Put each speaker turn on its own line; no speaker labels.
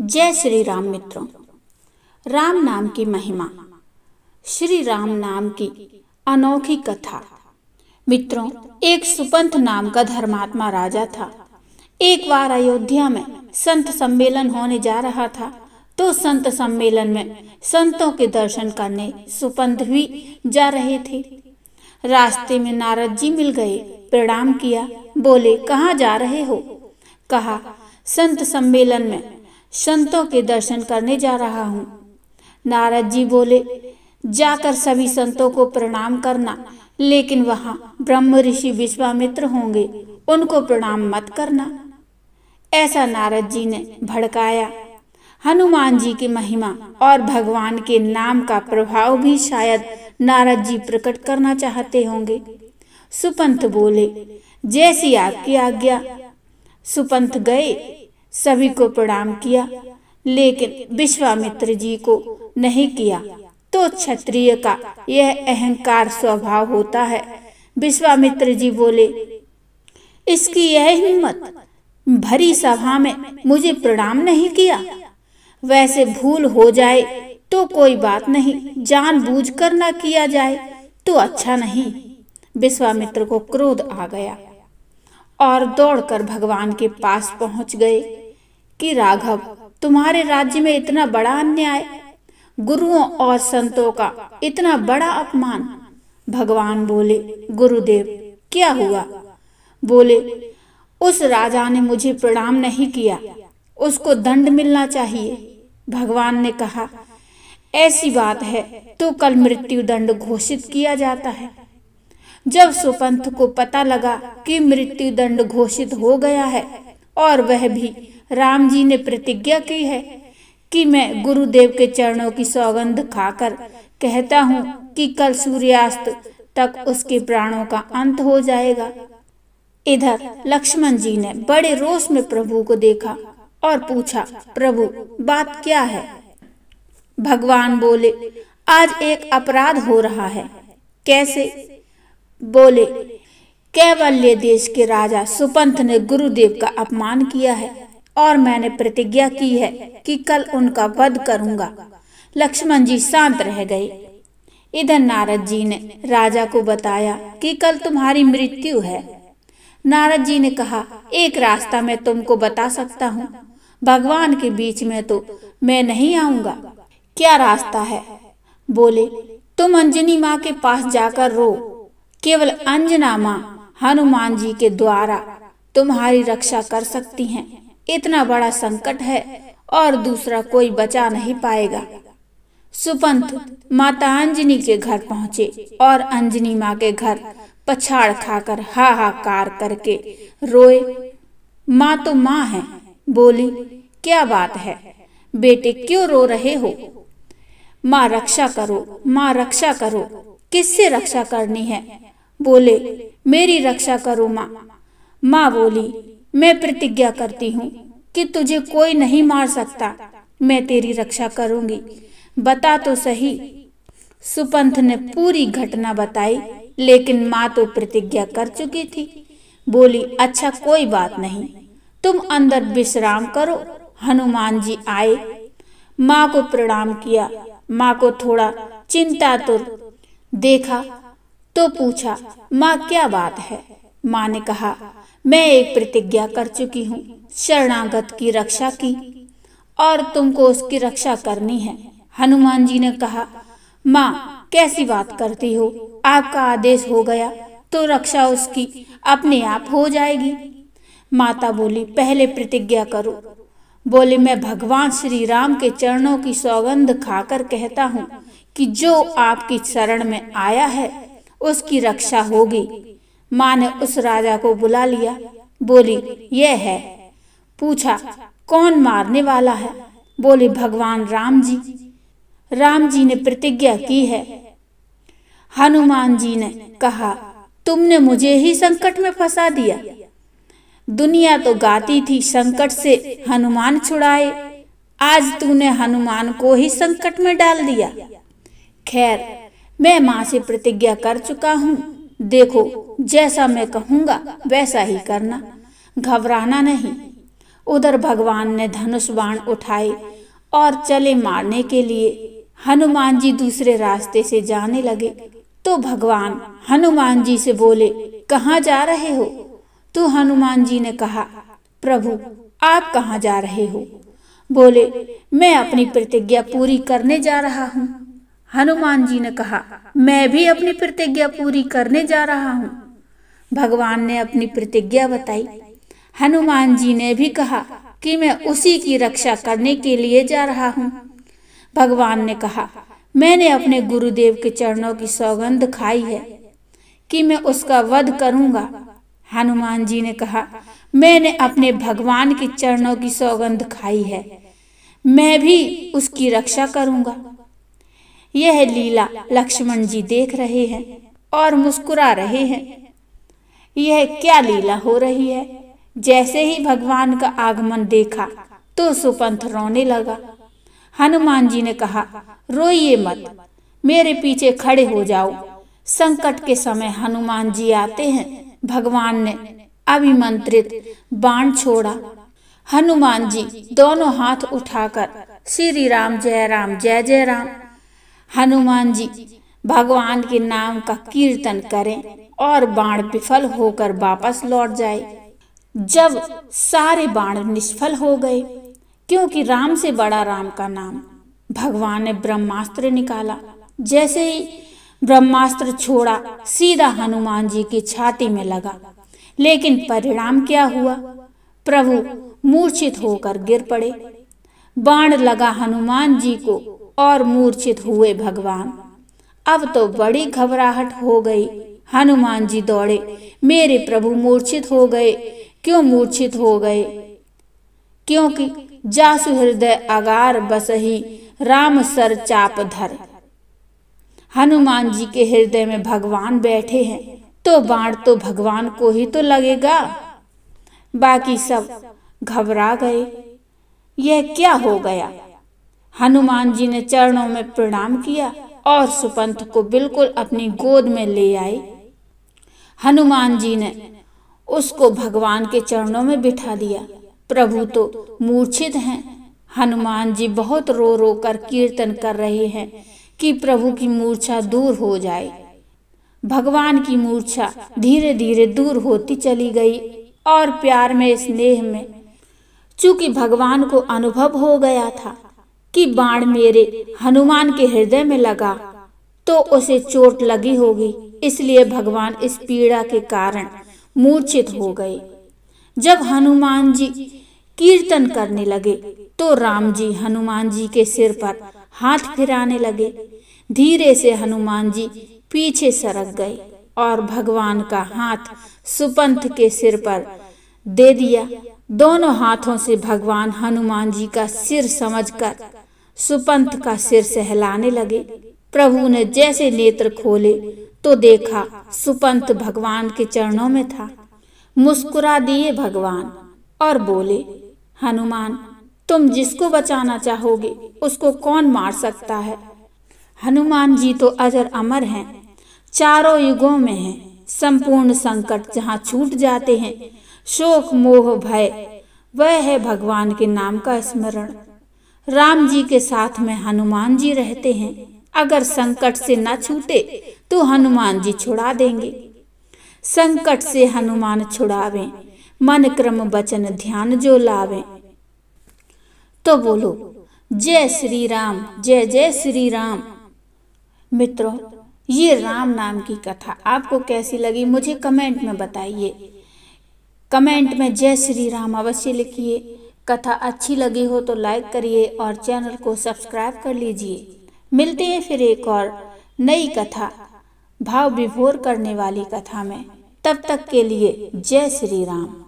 जय श्री राम मित्रों राम नाम की महिमा श्री राम नाम की अनोखी कथा मित्रों एक सुपंथ नाम का धर्मात्मा राजा था एक बार अयोध्या में संत सम्मेलन होने जा रहा था तो संत सम्मेलन में संतों के दर्शन करने सुपंथ भी जा रहे थे रास्ते में नारद जी मिल गए प्रणाम किया बोले कहाँ जा रहे हो कहा संत सम्मेलन में संतों के दर्शन करने जा रहा हूँ नारद जी बोले जाकर सभी संतों को प्रणाम करना लेकिन वहाँ ब्रह्म ऋषि विश्वामित्र होंगे उनको प्रणाम मत करना ऐसा नारद जी ने भड़काया हनुमान जी की महिमा और भगवान के नाम का प्रभाव भी शायद नारद जी प्रकट करना चाहते होंगे सुपंथ बोले जैसी आपकी आज्ञा सुपंथ गए सभी को प्रणाम किया लेकिन विश्वामित्र जी को नहीं किया तो क्षत्रिय का यह अहंकार स्वभाव होता है विश्वामित्र जी बोले इसकी यह हिम्मत भरी सभा में मुझे प्रणाम नहीं किया वैसे भूल हो जाए तो कोई बात नहीं जानबूझकर ना किया जाए तो अच्छा नहीं विश्वामित्र को क्रोध आ गया और दौड़कर भगवान के पास पहुंच गए कि राघव तुम्हारे राज्य में इतना बड़ा अन्याय गुरुओं और संतों का इतना बड़ा अपमान भगवान बोले गुरुदेव क्या हुआ बोले उस राजा ने मुझे प्रणाम नहीं किया उसको दंड मिलना चाहिए भगवान ने कहा ऐसी बात है तो कल मृत्यु दंड घोषित किया जाता है जब सुपंथ को पता लगा कि मृत्यु दंड घोषित हो गया है और वह भी राम जी ने प्रतिज्ञा की है कि मैं गुरुदेव के चरणों की सौगंध खाकर कहता हूँ कि कल सूर्यास्त तक उसके प्राणों का अंत हो जाएगा इधर लक्ष्मण जी ने बड़े रोष में प्रभु को देखा और पूछा प्रभु बात क्या है भगवान बोले आज एक अपराध हो रहा है कैसे बोले कैवल्य देश के राजा सुपंथ ने गुरुदेव का अपमान किया है और मैंने प्रतिज्ञा की है कि कल उनका वध करूंगा लक्ष्मण जी शांत रह गए इधर नारद जी ने राजा को बताया कि कल तुम्हारी मृत्यु है नारद जी ने कहा एक रास्ता मैं तुमको बता सकता हूँ भगवान के बीच में तो मैं नहीं आऊंगा क्या रास्ता है बोले तुम अंजनी माँ के पास जाकर रो केवल अंजना माँ हनुमान जी के द्वारा तुम्हारी रक्षा कर सकती हैं इतना बड़ा संकट है और दूसरा कोई बचा नहीं पाएगा सुपंथ माता अंजनी के घर पहुंचे और अंजनी माँ के घर पछाड़ खाकर हाहाकार करके रोए माँ तो माँ है बोली क्या बात है बेटे क्यों रो रहे हो माँ रक्षा करो माँ रक्षा करो किससे रक्षा करनी है बोले मेरी रक्षा करो माँ माँ बोली मैं प्रतिज्ञा करती हूँ कि तुझे कोई नहीं मार सकता मैं तेरी रक्षा करूंगी बता तो सही सुपंथ ने पूरी घटना बताई लेकिन माँ तो प्रतिज्ञा कर चुकी थी बोली अच्छा कोई बात नहीं तुम अंदर विश्राम करो हनुमान जी आए माँ को प्रणाम किया माँ को थोड़ा चिंता तो देखा तो पूछा माँ क्या बात है माँ ने कहा मैं एक प्रतिज्ञा कर चुकी हूँ शरणागत की रक्षा की और तुमको उसकी रक्षा करनी है हनुमान जी ने कहा माँ कैसी बात करती हो आपका आदेश हो गया तो रक्षा उसकी अपने आप हो जाएगी माता बोली पहले प्रतिज्ञा करो बोले मैं भगवान श्री राम के चरणों की सौगंध खाकर कहता हूँ कि जो आपकी शरण में आया है उसकी रक्षा होगी माँ ने उस राजा को बुला लिया बोली यह है पूछा कौन मारने वाला है बोले भगवान राम जी राम जी ने प्रतिज्ञा की है हनुमान जी ने कहा तुमने मुझे ही संकट में फंसा दिया दुनिया तो गाती थी संकट से हनुमान छुड़ाए आज तूने हनुमान को ही संकट में डाल दिया खैर मैं माँ से प्रतिज्ञा कर चुका हूँ देखो जैसा मैं कहूंगा वैसा ही करना घबराना नहीं उधर भगवान ने धनुष बाण उठाए और चले मारने के लिए हनुमान जी दूसरे रास्ते से जाने लगे तो भगवान हनुमान जी से बोले कहाँ जा रहे हो तो हनुमान जी ने कहा प्रभु आप कहाँ जा रहे हो बोले मैं अपनी प्रतिज्ञा पूरी करने जा रहा हूँ हनुमान जी ने कहा मैं भी अपनी प्रतिज्ञा पूरी करने जा रहा हूँ भगवान ने अपनी प्रतिज्ञा बताई हनुमान जी ने भी कहा कि मैं उसी की रक्षा करने के लिए जा रहा हूँ भगवान ने कहा मैंने अपने गुरुदेव के चरणों की सौगंध खाई है कि मैं उसका वध करूंगा हनुमान जी ने कहा मैंने अपने भगवान के चरणों की सौगंध खाई है मैं भी उसकी रक्षा करूंगा यह लीला लक्ष्मण जी देख रहे हैं और मुस्कुरा रहे हैं यह क्या लीला हो रही है जैसे ही भगवान का आगमन देखा तो सुपंथ रोने लगा हनुमान जी ने कहा रोइए मत मेरे पीछे खड़े हो जाओ संकट के समय हनुमान जी आते हैं भगवान ने अभिमंत्रित बाण छोड़ा हनुमान जी दोनों हाथ उठाकर श्री राम जय राम जय जय राम हनुमान जी भगवान के नाम का कीर्तन करें और बाण विफल होकर वापस लौट जाए जब सारे बाण निष्फल हो गए क्योंकि राम से बड़ा राम का नाम भगवान ने ब्रह्मास्त्र निकाला जैसे ही ब्रह्मास्त्र छोड़ा सीधा हनुमान जी की छाती में लगा लेकिन परिणाम क्या हुआ प्रभु मूर्छित होकर गिर पड़े बाण लगा हनुमान जी को और मूर्छित हुए भगवान अब तो बड़ी घबराहट हो गई हनुमान जी दौड़े मेरे प्रभु मूर्छित हो गए क्यों मूर्छित हो गए क्योंकि जासु हृदय अगार बस ही राम सर चाप धर हनुमान जी के हृदय में भगवान बैठे हैं तो बाण तो भगवान को ही तो लगेगा बाकी सब घबरा गए यह क्या हो गया हनुमान जी ने चरणों में प्रणाम किया और सुपंथ को बिल्कुल अपनी गोद में ले आई हनुमान जी ने उसको भगवान के चरणों में बिठा दिया प्रभु तो मूर्छित हैं हनुमान जी बहुत रो रो कर कीर्तन कर रहे हैं कि प्रभु की मूर्छा दूर हो जाए भगवान की मूर्छा धीरे धीरे दूर होती चली गई और प्यार में स्नेह में चूंकि भगवान को अनुभव हो गया था कि बाण मेरे हनुमान के हृदय में लगा तो उसे चोट लगी होगी इसलिए भगवान इस पीड़ा के कारण मूर्छित हो गए जब हनुमान जी कीर्तन करने लगे तो राम जी हनुमान जी के सिर पर हाथ फिराने लगे धीरे से हनुमान जी पीछे सरक गए और भगवान का हाथ सुपंथ के सिर पर दे दिया दोनों हाथों से भगवान हनुमान जी का सिर समझकर सुपंत का सिर सहलाने लगे प्रभु ने जैसे नेत्र खोले तो देखा सुपंत भगवान के चरणों में था मुस्कुरा दिए भगवान और बोले हनुमान तुम जिसको बचाना चाहोगे उसको कौन मार सकता है हनुमान जी तो अजर अमर हैं चारों युगों में हैं संपूर्ण संकट जहाँ छूट जाते हैं शोक मोह भय वह है भगवान के नाम का स्मरण राम जी के साथ में हनुमान जी रहते हैं अगर संकट से न छूटे तो हनुमान जी छुड़ा देंगे संकट से हनुमान छुड़ावे मन क्रम बचन ध्यान जो लावे तो बोलो जय श्री राम जय जय श्री राम मित्रों ये राम नाम की कथा आपको कैसी लगी मुझे कमेंट में बताइए कमेंट में जय श्री राम अवश्य लिखिए कथा अच्छी लगी हो तो लाइक करिए और चैनल को सब्सक्राइब कर लीजिए मिलते हैं फिर एक और नई कथा भाव विभोर करने वाली कथा में तब तक के लिए जय श्री राम